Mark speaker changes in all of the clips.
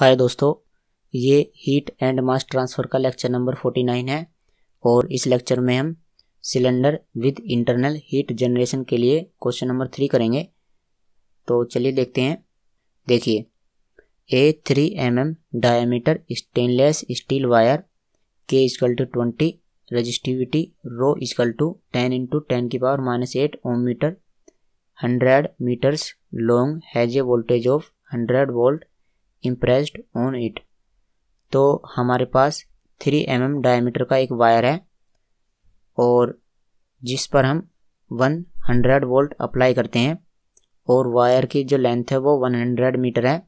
Speaker 1: हाय दोस्तों ये heat and mass transfer का लेक्चर नंबर 49 है और इस लेक्चर में हम cylinder with internal heat generation के लिए क्वेश्चन नंबर थ्री करेंगे तो चलिए देखते हैं देखिए a three m m diameter stainless steel wire के is equal to twenty resistivity rho is equal to ten into ten की power minus eight ohm metre hundred metres long has a voltage of hundred volt impressed on it तो हमारे पास three m m diameter का एक wire है और जिस पर हम वन हंड्रेड वोल्ट अप्लाई करते हैं और वायर की जो लेंथ है वो वन हंड्रेड मीटर है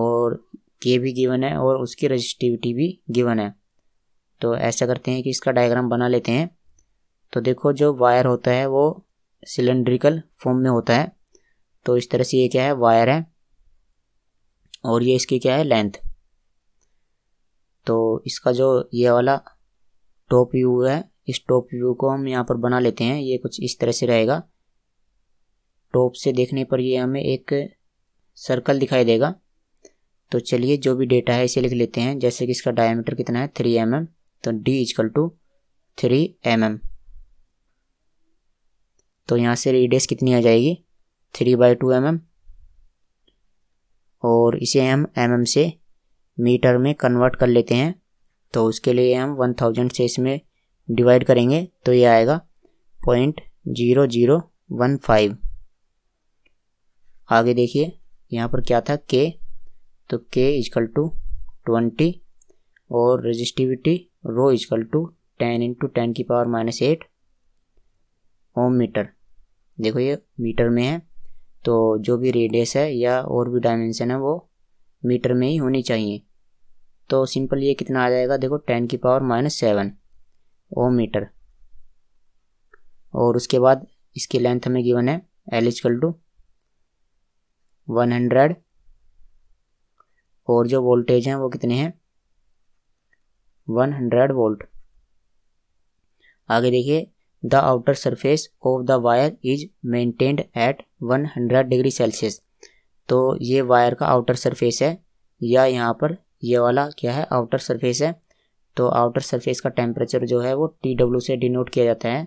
Speaker 1: और के भी गिवन है और उसकी रजिस्टिविटी भी गिवन है तो ऐसा करते हैं कि इसका डायग्राम बना लेते हैं तो देखो जो वायर होता है वो सिलेंड्रिकल फॉर्म में होता है तो इस तरह से ये क्या है वायर है और ये इसकी क्या है लेंथ तो इसका जो ये वाला टॉप व्यू है इस टॉप व्यू को हम यहाँ पर बना लेते हैं ये कुछ इस तरह से रहेगा टॉप से देखने पर ये हमें एक सर्कल दिखाई देगा तो चलिए जो भी डेटा है इसे लिख लेते हैं जैसे कि इसका डायमीटर कितना है थ्री एम mm. तो d is equal to three m तो यहाँ से रेडियस कितनी आ जाएगी three by two m m और इसे हम एम mm से मीटर में कन्वर्ट कर लेते हैं तो उसके लिए हम वन थाउजेंड से इसमें डिवाइड करेंगे तो ये आएगा point zero zero one five आगे देखिए यहाँ पर क्या था के तो के इजकल टू ट्वेंटी और resistivity rho is equal to ten into ten की power minus eight ohm metre देखो ये मीटर में है तो जो भी रेडियस है या और भी डायमेंशन है वो मीटर में ही होनी चाहिए तो सिंपल ये कितना आ जाएगा देखो टेन की power minus seven ohm metre और उसके बाद इसकी लेंथ हमें गिवन है एल कल टू वन हंड्रेड और जो वोल्टेज हैं वो कितने हैं वन हंड्रेड वोल्ट आगे देखिए the outer surface of the wire is maintained at 100 degree Celsius तो ये वायर का आउटर सरफेस है या यहाँ पर ये वाला क्या है आउटर सरफेस है तो आउटर सरफेस का टेम्परेचर जो है वो टी डब्ल्यू से डिनोट किया जाता है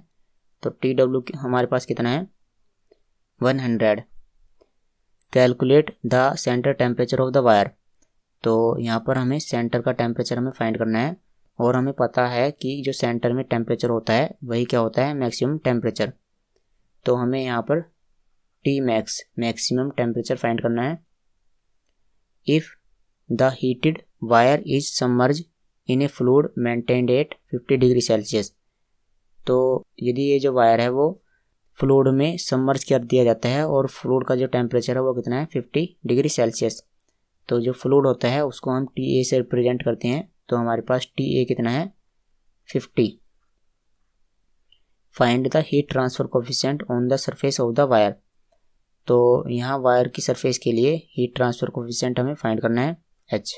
Speaker 1: तो टी डब्ल्यू हमारे पास कितना है 100 calculate the centre temperature of the wire तो यहाँ पर हमें सेंटर का टेम्परेचर हमें फाइंड करना है और हमें पता है कि जो सेंटर में टेम्परेचर होता है वही क्या होता है मैक्सिमम टेम्परेचर तो हमें यहाँ पर T max maximum temperature find करना है if the heated wire is submerge in a fluid maintain at 50 degree Celsius तो यदि ये जो वायर है वो फ्लूड में समर्ज कर दिया जाता है और फ्लूड का जो टेम्परेचर है वो कितना है 50 डिग्री सेल्सियस तो जो फ्लूड होता है उसको हम टी ए से रिप्रेजेंट करते हैं तो हमारे पास टी ए कितना है fifty find the heat transfer coefficient on the surface of the wire तो यहाँ वायर की सरफेस के लिए हीट ट्रांसफर कोफिशेंट हमें फाइंड करना है एच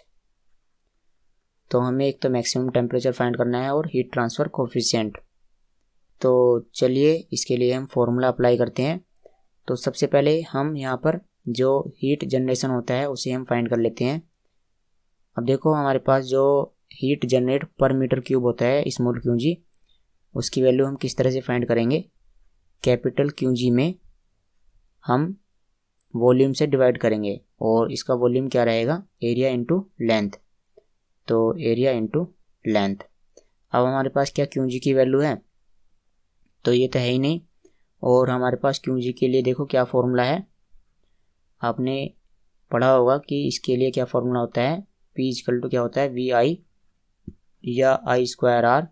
Speaker 1: तो हमें एक तो मैक्सिमम टेम्परेचर फाइंड करना है और हीट ट्रांसफ़र कोफिशेंट तो चलिए इसके लिए हम फॉर्मूला अप्लाई करते हैं तो सबसे पहले हम यहाँ पर जो हीट जनरेशन होता है उसे हम फाइंड कर लेते हैं अब देखो हमारे पास जो heat generate per metre cube होता है स्मॉल क्यू जी उसकी वैल्यू हम किस तरह से फाइंड करेंगे कैपिटल क्यू जी में हम वॉल्यूम से डिवाइड करेंगे और इसका वॉल्यूम क्या रहेगा एरिया इंटू लेंथ तो एरिया इंटू लेंथ अब हमारे पास क्या क्यू जी की वैल्यू है तो ये तो है ही नहीं और हमारे पास क्यू जी के लिए देखो क्या फॉर्मूला है आपने पढ़ा होगा कि इसके लिए क्या फॉर्मूला होता है पी इजकल टू क्या होता है वी आई या आई स्क्वायर आर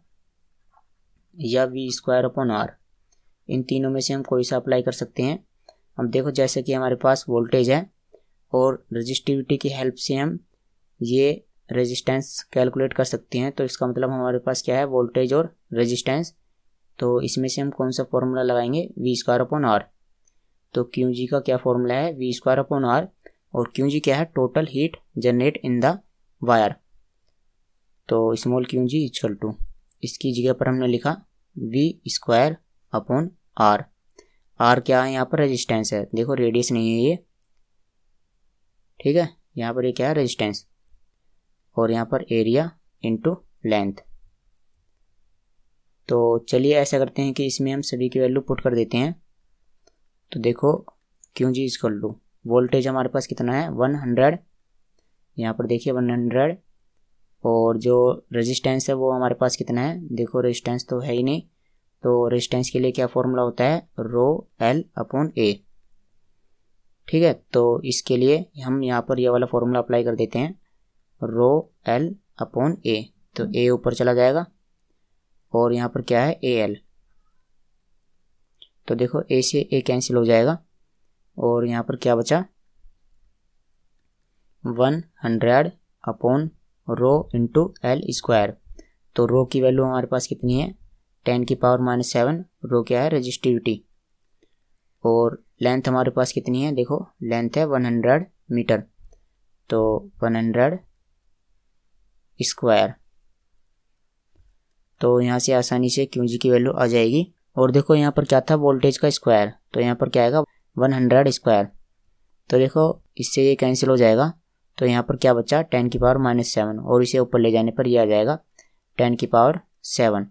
Speaker 1: या वी स्क्वायर अपॉन आर इन तीनों में से हम कोई सा अप्लाई कर सकते हैं हम देखो जैसे कि हमारे पास वोल्टेज है और रजिस्टिविटी की हेल्प से हम ये रेजिस्टेंस कैलकुलेट कर सकते हैं तो इसका मतलब हमारे पास क्या है वोल्टेज और रेजिस्टेंस तो इसमें से हम कौन सा फॉर्मूला लगाएंगे वी स्क्वायर अपॉन आर तो क्यू जी का क्या फॉर्मूला है वी स्क्वायर अपॉन आर और क्यू जी क्या है total heat generate in the wire तो small Q G is equal to इसकी जगह पर हमने लिखा V square upon R R क्या है यहाँ पर रेजिस्टेंस है देखो रेडियस नहीं है ये ठीक है यहाँ पर ये क्या है रेजिस्टेंस और यहाँ पर एरिया इंटू लेंथ तो चलिए ऐसा करते हैं कि इसमें हम सभी की वैल्यू पुट कर देते हैं तो देखो क्यों जी इसको लूँ वोल्टेज हमारे पास कितना है वन हंड्रेड यहाँ पर देखिए वन हंड्रेड और जो रेजिस्टेंस है वो हमारे पास कितना है देखो रेजिस्टेंस तो है ही नहीं तो रेजिस्टेंस के लिए क्या फॉर्मूला होता है रो एल अपॉन ए ठीक है तो इसके लिए हम यहाँ पर यह वाला फॉर्मूला अप्लाई कर देते हैं रो एल अपॉन ए तो ए ऊपर चला जाएगा और यहाँ पर क्या है ए एल तो देखो ए से ए कैंसिल हो जाएगा और यहाँ पर क्या बचा one hundred upon rho into L square तो रो की वैल्यू हमारे पास कितनी है टेन की पावर माइनस सेवन रो क्या है रजिस्टिविटी और लेंथ हमारे पास कितनी है देखो लेंथ है वन हंड्रेड मीटर तो वन हंड्रेड स्क्वायर तो यहाँ से आसानी से क्यू जी की वैल्यू आ जाएगी और देखो यहाँ पर क्या था वोल्टेज का स्क्वायर तो यहाँ पर क्या आएगा वन हंड्रेड स्क्वायर तो देखो इससे ये कैंसिल हो जाएगा तो यहाँ पर क्या बचा टेन की पावर माइनस सेवन और इसे ऊपर ले जाने पर यह आ जाएगा टेन की पावर सेवन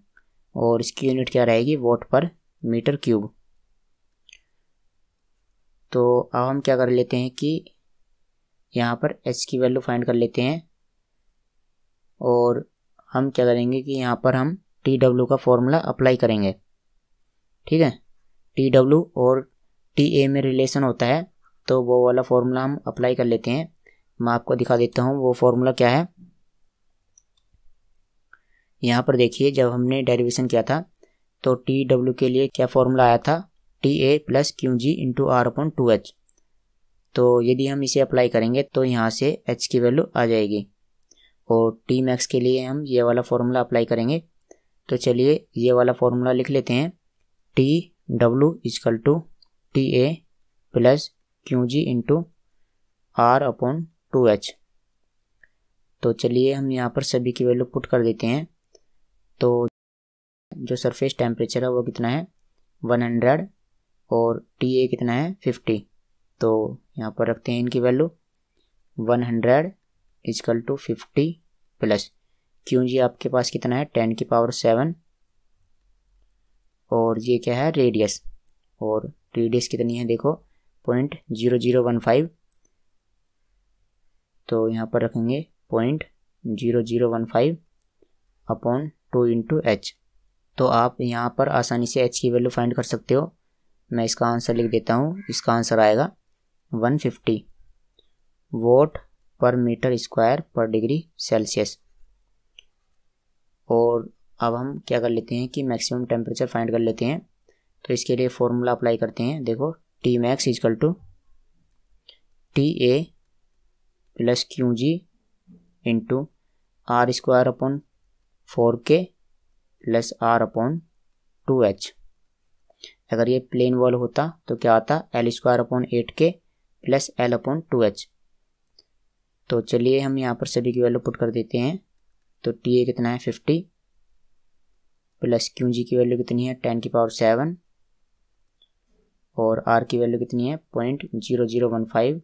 Speaker 1: और इसकी यूनिट क्या रहेगी वोट पर मीटर क्यूब तो अब हम क्या कर लेते हैं कि यहाँ पर एच की वैल्यू फाइंड कर लेते हैं और हम क्या करेंगे कि यहाँ पर हम टी डब्ल्यू का फॉर्मूला अप्लाई करेंगे ठीक है टी डब्ल्यू और टी ए में रिलेशन होता है तो वो वाला फॉर्मूला हम अप्लाई कर लेते हैं मैं आपको दिखा देता हूँ वो फॉर्मूला क्या है यहाँ पर देखिए जब हमने डेरिवेशन किया था तो टी डब्ल्यू के लिए क्या फॉर्मूला आया था T A plus Q G into R upon two H तो यदि हम इसे अप्लाई करेंगे तो यहाँ से एच की वैल्यू आ जाएगी और टी मैक्स के लिए हम ये वाला फॉर्मूला अप्लाई करेंगे तो चलिए ये वाला फॉर्मूला लिख लेते हैं T W is equal to T A plus Q G into R upon two H तो चलिए हम यहाँ पर सभी की वैल्यू पुट कर देते हैं तो जो सरफेस टेम्परेचर है वो कितना है वन हंड्रेड और टी ए कितना है फिफ्टी तो यहाँ पर रखते हैं इनकी value one hundred is equal to fifty plus Q G आपके पास कितना है टेन की पावर सेवन और ये क्या है रेडियस और रेडियस कितनी है देखो point zero zero one five तो यहाँ पर रखेंगे point zero zero one five upon two into H तो आप यहाँ पर आसानी से एच की वैल्यू फाइंड कर सकते हो मैं इसका आंसर लिख देता हूँ इसका आंसर आएगा one fifty watt per metre square per degree Celsius और अब हम क्या कर लेते हैं कि मैक्सिमम टेम्परेचर फाइंड कर लेते हैं तो इसके लिए फॉर्मूला अप्लाई करते हैं देखो T max is equal to T A plus Q G into R square upon four K plus R upon two H अगर ये प्लेन वॉल होता तो क्या आता L square upon eight K plus L upon two H तो चलिए हम यहाँ पर सभी की वैल्यू पुट कर देते हैं तो टी ए कितना है फिफ्टी प्लस क्यू जी की वैल्यू कितनी है टेन की पावर सेवन और आर की वैल्यू कितनी है point zero zero one five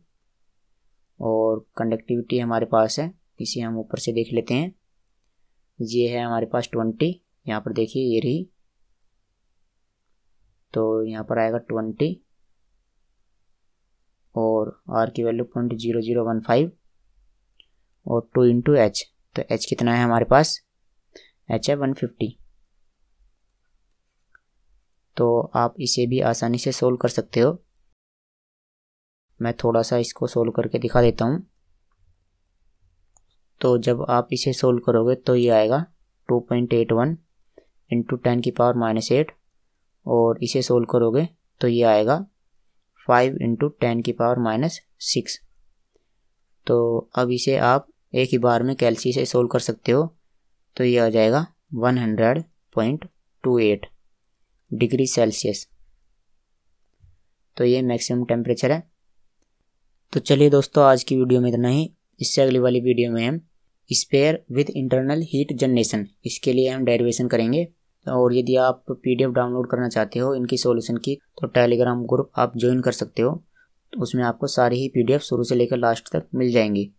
Speaker 1: और कंडक्टिविटी हमारे पास है इसे हम ऊपर से देख लेते हैं ये है हमारे पास ट्वेंटी यहाँ पर देखिए ये रही तो यहाँ पर आएगा ट्वेंटी और आर की value point zero zero one five और टू इंटू एच तो एच कितना है हमारे पास एच है वन फिफ्टी तो आप इसे भी आसानी से सोल्व कर सकते हो मैं थोड़ा सा इसको सोल्व करके दिखा देता हूँ तो जब आप इसे सोल्व करोगे तो ये आएगा two point eight one into ten की पावर माइनस एट और इसे सोल्व करोगे तो ये आएगा फाइव इंटू टेन की पावर माइनस सिक्स तो अब इसे आप एक ही बार में कैल्सी से सोल्व कर सकते हो तो ये आ जाएगा one hundred point two eight degree Celsius तो ये मैक्सिमम टेम्परेचर है तो चलिए दोस्तों आज की वीडियो में इतना ही इससे अगली वाली वीडियो में हम sphere with internal heat generation इसके लिए हम डेरिवेशन करेंगे और यदि आप पीडीएफ डाउनलोड करना चाहते हो इनकी सॉल्यूशन की तो टेलीग्राम ग्रुप आप ज्वाइन कर सकते हो तो उसमें आपको सारी ही पीडीएफ शुरू से लेकर लास्ट तक मिल जाएंगी